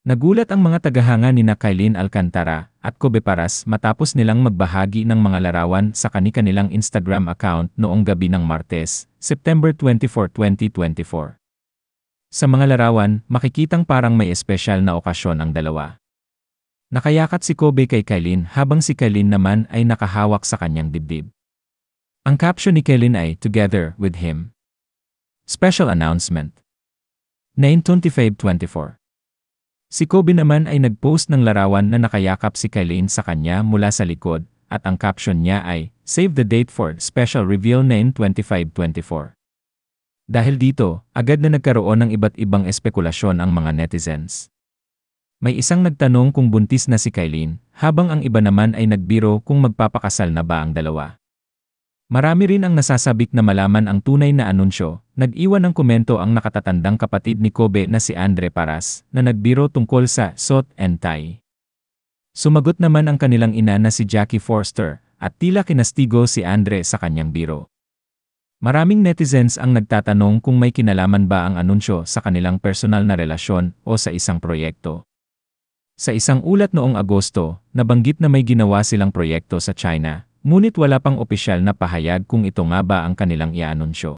Nagulat ang mga tagahanga ni na Alcantara at Kobe Paras matapos nilang magbahagi ng mga larawan sa kani-kanilang Instagram account noong gabi ng Martes, September 24, 2024. Sa mga larawan, makikitang parang may espesyal na okasyon ang dalawa. Nakayakat si Kobe kay Kailin habang si Kailin naman ay nakahawak sa kanyang dibdib. Ang caption ni Kailin ay, Together with him. Special announcement. 9-25-24 Si Kobe naman ay nagpost ng larawan na nakayakap si Kylie sa kanya mula sa likod, at ang caption niya ay, Save the date for special reveal 9-25-24. Dahil dito, agad na nagkaroon ng iba't ibang espekulasyon ang mga netizens. May isang nagtanong kung buntis na si Kylie, habang ang iba naman ay nagbiro kung magpapakasal na ba ang dalawa. Marami rin ang nasasabik na malaman ang tunay na anunsyo, nag-iwan ng komento ang nakatatandang kapatid ni Kobe na si Andre Paras, na nagbiro tungkol sa Sot and Tie. Sumagot naman ang kanilang ina na si Jackie Forster, at tila kinastigo si Andre sa kanyang biro. Maraming netizens ang nagtatanong kung may kinalaman ba ang anunsyo sa kanilang personal na relasyon o sa isang proyekto. Sa isang ulat noong Agosto, nabanggit na may ginawa silang proyekto sa China Ngunit wala pang opisyal na pahayag kung ito nga ba ang kanilang iaanunsyo.